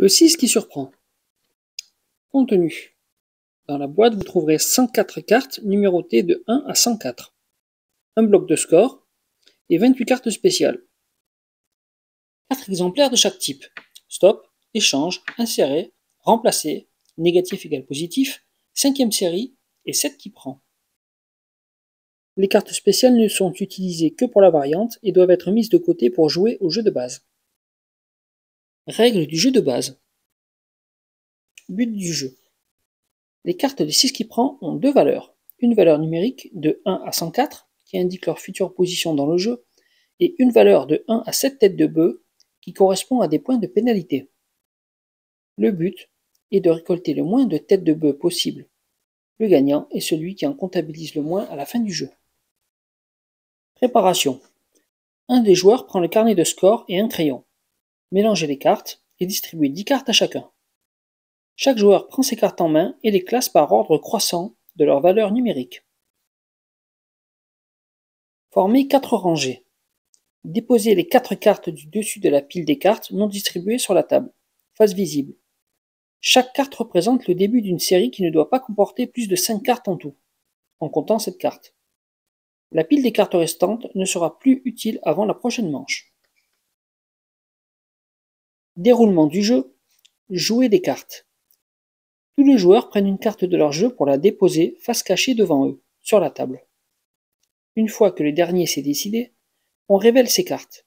Le 6 qui surprend. Contenu. Dans la boîte, vous trouverez 104 cartes numérotées de 1 à 104, un bloc de score et 28 cartes spéciales. 4 exemplaires de chaque type. Stop, échange, insérer, remplacer, négatif égale positif, cinquième série et 7 qui prend. Les cartes spéciales ne sont utilisées que pour la variante et doivent être mises de côté pour jouer au jeu de base. Règles du jeu de base. But du jeu. Les cartes des 6 qui prend ont deux valeurs. Une valeur numérique de 1 à 104 qui indique leur future position dans le jeu et une valeur de 1 à 7 têtes de bœuf qui correspond à des points de pénalité. Le but est de récolter le moins de têtes de bœuf possible. Le gagnant est celui qui en comptabilise le moins à la fin du jeu. Préparation. Un des joueurs prend le carnet de score et un crayon. Mélangez les cartes et distribuez 10 cartes à chacun. Chaque joueur prend ses cartes en main et les classe par ordre croissant de leur valeur numérique. Formez 4 rangées. Déposez les 4 cartes du dessus de la pile des cartes non distribuées sur la table, face visible. Chaque carte représente le début d'une série qui ne doit pas comporter plus de 5 cartes en tout, en comptant cette carte. La pile des cartes restantes ne sera plus utile avant la prochaine manche. Déroulement du jeu. Jouer des cartes. Tous les joueurs prennent une carte de leur jeu pour la déposer face cachée devant eux, sur la table. Une fois que le dernier s'est décidé, on révèle ses cartes.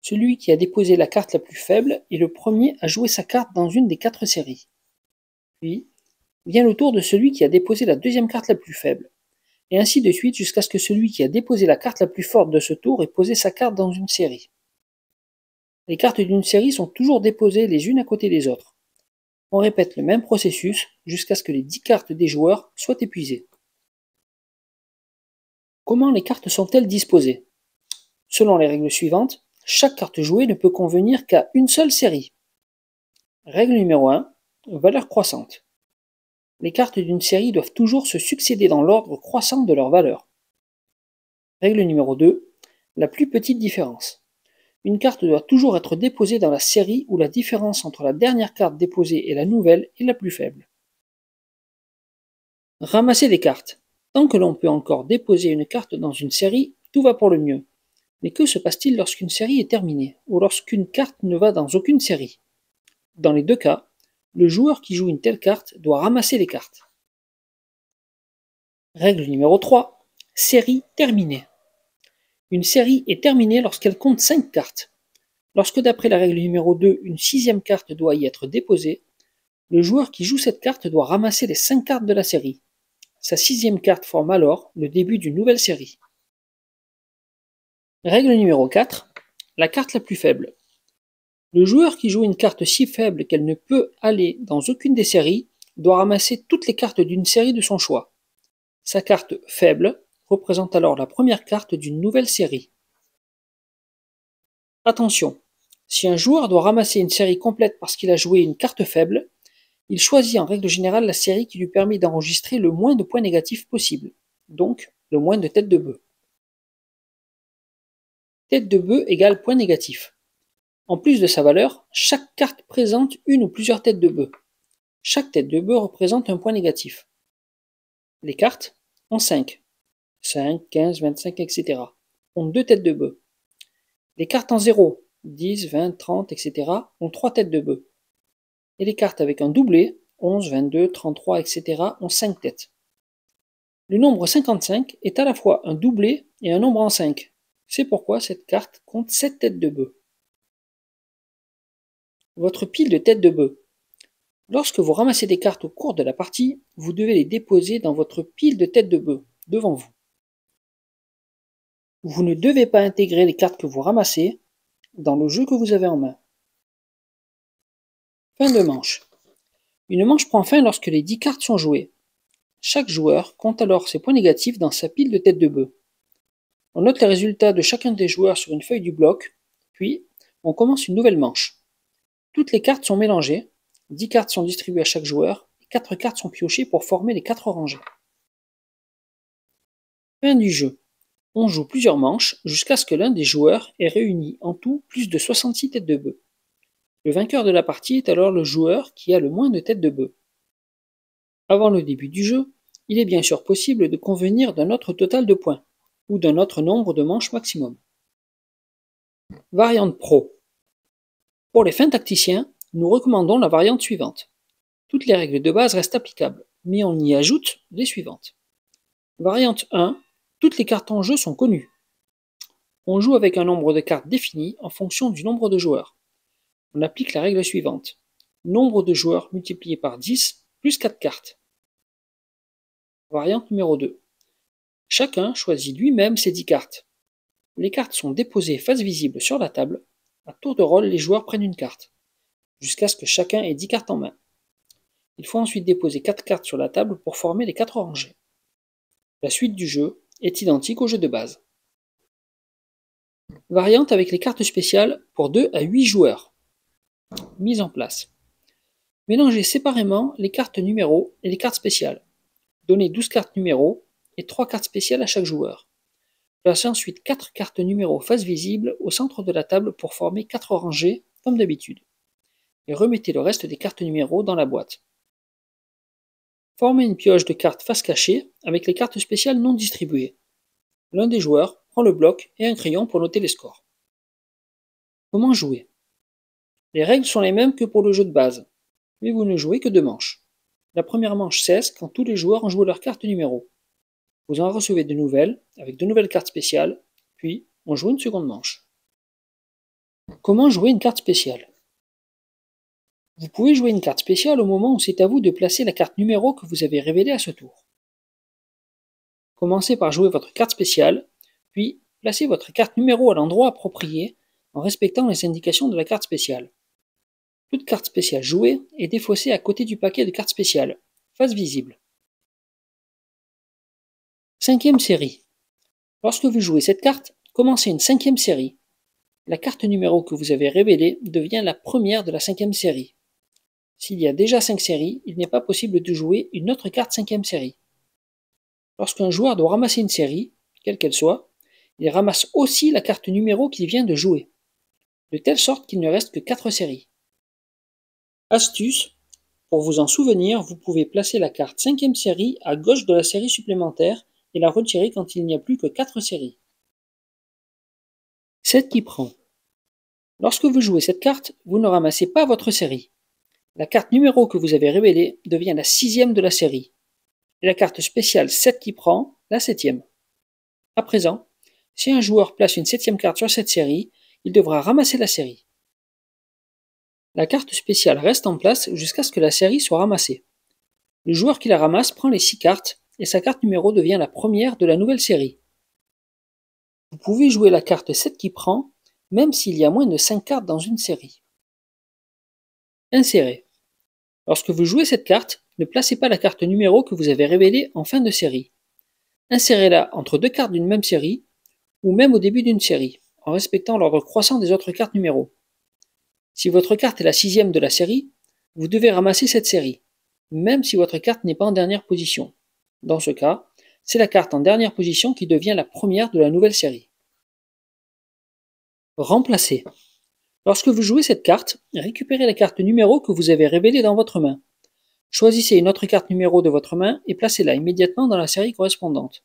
Celui qui a déposé la carte la plus faible est le premier à jouer sa carte dans une des quatre séries. Puis vient le tour de celui qui a déposé la deuxième carte la plus faible, et ainsi de suite jusqu'à ce que celui qui a déposé la carte la plus forte de ce tour ait posé sa carte dans une série. Les cartes d'une série sont toujours déposées les unes à côté des autres. On répète le même processus jusqu'à ce que les 10 cartes des joueurs soient épuisées. Comment les cartes sont-elles disposées Selon les règles suivantes, chaque carte jouée ne peut convenir qu'à une seule série. Règle numéro 1. Valeur croissante. Les cartes d'une série doivent toujours se succéder dans l'ordre croissant de leur valeur. Règle numéro 2. La plus petite différence une carte doit toujours être déposée dans la série où la différence entre la dernière carte déposée et la nouvelle est la plus faible. Ramasser des cartes. Tant que l'on peut encore déposer une carte dans une série, tout va pour le mieux. Mais que se passe-t-il lorsqu'une série est terminée ou lorsqu'une carte ne va dans aucune série Dans les deux cas, le joueur qui joue une telle carte doit ramasser les cartes. Règle numéro 3. Série terminée. Une série est terminée lorsqu'elle compte 5 cartes. Lorsque d'après la règle numéro 2, une sixième carte doit y être déposée, le joueur qui joue cette carte doit ramasser les 5 cartes de la série. Sa sixième carte forme alors le début d'une nouvelle série. Règle numéro 4. La carte la plus faible. Le joueur qui joue une carte si faible qu'elle ne peut aller dans aucune des séries doit ramasser toutes les cartes d'une série de son choix. Sa carte faible représente alors la première carte d'une nouvelle série. Attention, si un joueur doit ramasser une série complète parce qu'il a joué une carte faible, il choisit en règle générale la série qui lui permet d'enregistrer le moins de points négatifs possible, donc le moins de têtes de bœuf. Tête de bœuf égale point négatif. En plus de sa valeur, chaque carte présente une ou plusieurs têtes de bœuf. Chaque tête de bœuf représente un point négatif. Les cartes en 5. 5, 15, 25, etc. ont deux têtes de bœuf. Les cartes en 0, 10, 20, 30, etc. ont trois têtes de bœuf. Et les cartes avec un doublé, 11, 22, 33, etc. ont cinq têtes. Le nombre 55 est à la fois un doublé et un nombre en 5. C'est pourquoi cette carte compte 7 têtes de bœuf. Votre pile de têtes de bœuf. Lorsque vous ramassez des cartes au cours de la partie, vous devez les déposer dans votre pile de têtes de bœuf, devant vous. Vous ne devez pas intégrer les cartes que vous ramassez dans le jeu que vous avez en main. Fin de manche. Une manche prend fin lorsque les 10 cartes sont jouées. Chaque joueur compte alors ses points négatifs dans sa pile de têtes de bœuf. On note les résultats de chacun des joueurs sur une feuille du bloc, puis on commence une nouvelle manche. Toutes les cartes sont mélangées, 10 cartes sont distribuées à chaque joueur, et 4 cartes sont piochées pour former les 4 rangées. Fin du jeu. On joue plusieurs manches jusqu'à ce que l'un des joueurs ait réuni en tout plus de 66 têtes de bœufs. Le vainqueur de la partie est alors le joueur qui a le moins de têtes de bœufs. Avant le début du jeu, il est bien sûr possible de convenir d'un autre total de points ou d'un autre nombre de manches maximum. Variante Pro. Pour les fins tacticiens, nous recommandons la variante suivante. Toutes les règles de base restent applicables, mais on y ajoute les suivantes. Variante 1, toutes les cartes en jeu sont connues. On joue avec un nombre de cartes défini en fonction du nombre de joueurs. On applique la règle suivante. Nombre de joueurs multiplié par 10 plus 4 cartes. Variante numéro 2. Chacun choisit lui-même ses 10 cartes. Les cartes sont déposées face visible sur la table. À tour de rôle, les joueurs prennent une carte, jusqu'à ce que chacun ait 10 cartes en main. Il faut ensuite déposer 4 cartes sur la table pour former les 4 rangées. La suite du jeu est identique au jeu de base. Variante avec les cartes spéciales pour 2 à 8 joueurs. Mise en place. Mélangez séparément les cartes numéros et les cartes spéciales. Donnez 12 cartes numéros et 3 cartes spéciales à chaque joueur. Placez ensuite 4 cartes numéros face visible au centre de la table pour former 4 rangées comme d'habitude. Et remettez le reste des cartes numéros dans la boîte. Formez une pioche de cartes face cachée avec les cartes spéciales non distribuées. L'un des joueurs prend le bloc et un crayon pour noter les scores. Comment jouer Les règles sont les mêmes que pour le jeu de base, mais vous ne jouez que deux manches. La première manche cesse quand tous les joueurs ont joué leur carte numéro. Vous en recevez de nouvelles avec de nouvelles cartes spéciales, puis on joue une seconde manche. Comment jouer une carte spéciale vous pouvez jouer une carte spéciale au moment où c'est à vous de placer la carte numéro que vous avez révélée à ce tour. Commencez par jouer votre carte spéciale, puis placez votre carte numéro à l'endroit approprié en respectant les indications de la carte spéciale. Toute carte spéciale jouée est défaussée à côté du paquet de cartes spéciales, face visible. Cinquième série. Lorsque vous jouez cette carte, commencez une cinquième série. La carte numéro que vous avez révélée devient la première de la cinquième série. S'il y a déjà 5 séries, il n'est pas possible de jouer une autre carte cinquième série. Lorsqu'un joueur doit ramasser une série, quelle qu'elle soit, il ramasse aussi la carte numéro qu'il vient de jouer, de telle sorte qu'il ne reste que 4 séries. Astuce, pour vous en souvenir, vous pouvez placer la carte cinquième série à gauche de la série supplémentaire et la retirer quand il n'y a plus que 4 séries. 7 qui prend. Lorsque vous jouez cette carte, vous ne ramassez pas votre série. La carte numéro que vous avez révélée devient la sixième de la série, et la carte spéciale 7 qui prend, la septième. À présent, si un joueur place une septième carte sur cette série, il devra ramasser la série. La carte spéciale reste en place jusqu'à ce que la série soit ramassée. Le joueur qui la ramasse prend les six cartes et sa carte numéro devient la première de la nouvelle série. Vous pouvez jouer la carte 7 qui prend, même s'il y a moins de 5 cartes dans une série. Insérer. Lorsque vous jouez cette carte, ne placez pas la carte numéro que vous avez révélée en fin de série. Insérez-la entre deux cartes d'une même série, ou même au début d'une série, en respectant l'ordre croissant des autres cartes numéro. Si votre carte est la sixième de la série, vous devez ramasser cette série, même si votre carte n'est pas en dernière position. Dans ce cas, c'est la carte en dernière position qui devient la première de la nouvelle série. Remplacer. Lorsque vous jouez cette carte, récupérez la carte numéro que vous avez révélée dans votre main. Choisissez une autre carte numéro de votre main et placez-la immédiatement dans la série correspondante.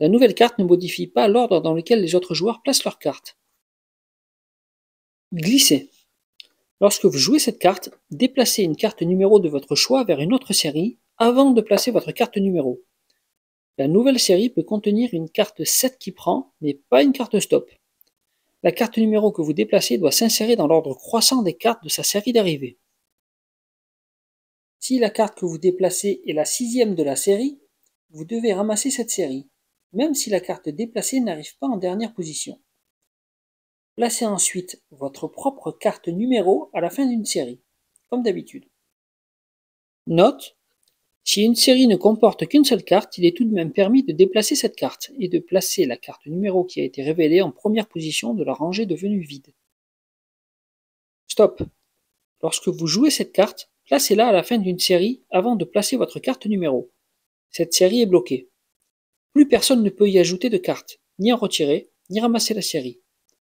La nouvelle carte ne modifie pas l'ordre dans lequel les autres joueurs placent leurs cartes. Glissez. Lorsque vous jouez cette carte, déplacez une carte numéro de votre choix vers une autre série avant de placer votre carte numéro. La nouvelle série peut contenir une carte 7 qui prend, mais pas une carte stop la carte numéro que vous déplacez doit s'insérer dans l'ordre croissant des cartes de sa série d'arrivée. Si la carte que vous déplacez est la sixième de la série, vous devez ramasser cette série, même si la carte déplacée n'arrive pas en dernière position. Placez ensuite votre propre carte numéro à la fin d'une série, comme d'habitude. Note, si une série ne comporte qu'une seule carte, il est tout de même permis de déplacer cette carte et de placer la carte numéro qui a été révélée en première position de la rangée devenue vide. Stop. Lorsque vous jouez cette carte, placez-la à la fin d'une série avant de placer votre carte numéro. Cette série est bloquée. Plus personne ne peut y ajouter de carte, ni en retirer, ni ramasser la série.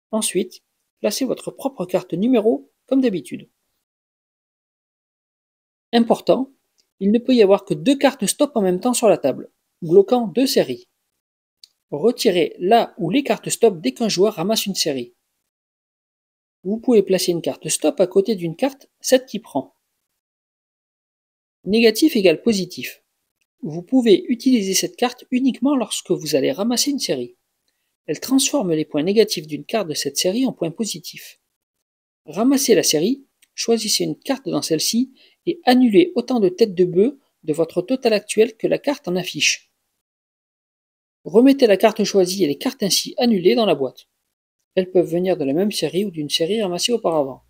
Ensuite, placez votre propre carte numéro comme d'habitude. Important, il ne peut y avoir que deux cartes stop en même temps sur la table, bloquant deux séries. Retirez la ou les cartes stop dès qu'un joueur ramasse une série. Vous pouvez placer une carte stop à côté d'une carte, celle qui prend. Négatif égale positif. Vous pouvez utiliser cette carte uniquement lorsque vous allez ramasser une série. Elle transforme les points négatifs d'une carte de cette série en points positifs. Ramassez la série, choisissez une carte dans celle-ci et annuler autant de têtes de bœufs de votre total actuel que la carte en affiche. Remettez la carte choisie et les cartes ainsi annulées dans la boîte. Elles peuvent venir de la même série ou d'une série ramassée auparavant.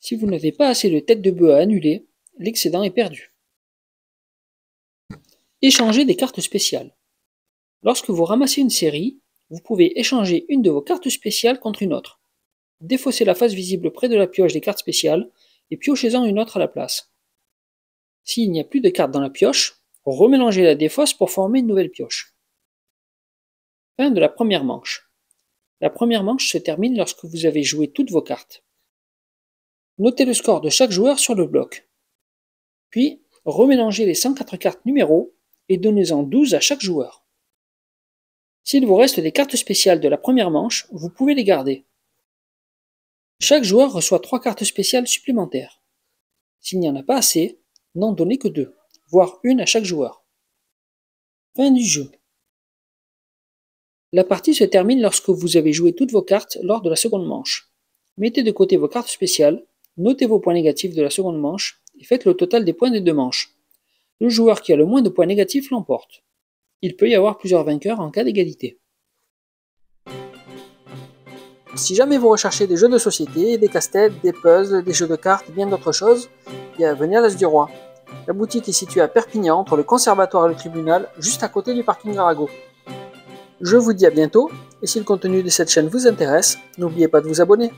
Si vous n'avez pas assez de têtes de bœufs à annuler, l'excédent est perdu. Échanger des cartes spéciales. Lorsque vous ramassez une série, vous pouvez échanger une de vos cartes spéciales contre une autre. Défaussez la face visible près de la pioche des cartes spéciales et piochez-en une autre à la place. S'il n'y a plus de cartes dans la pioche, remélangez la défausse pour former une nouvelle pioche. Fin de la première manche. La première manche se termine lorsque vous avez joué toutes vos cartes. Notez le score de chaque joueur sur le bloc. Puis, remélangez les 104 cartes numéros et donnez-en 12 à chaque joueur. S'il vous reste des cartes spéciales de la première manche, vous pouvez les garder. Chaque joueur reçoit trois cartes spéciales supplémentaires. S'il n'y en a pas assez, n'en donnez que deux, voire une à chaque joueur. Fin du jeu. La partie se termine lorsque vous avez joué toutes vos cartes lors de la seconde manche. Mettez de côté vos cartes spéciales, notez vos points négatifs de la seconde manche et faites le total des points des deux manches. Le joueur qui a le moins de points négatifs l'emporte. Il peut y avoir plusieurs vainqueurs en cas d'égalité. Si jamais vous recherchez des jeux de société, des casse-têtes, des puzzles, des jeux de cartes bien d'autres choses, venez à l'As du Roi. La boutique est située à Perpignan, entre le conservatoire et le tribunal, juste à côté du parking Garago. Je vous dis à bientôt, et si le contenu de cette chaîne vous intéresse, n'oubliez pas de vous abonner.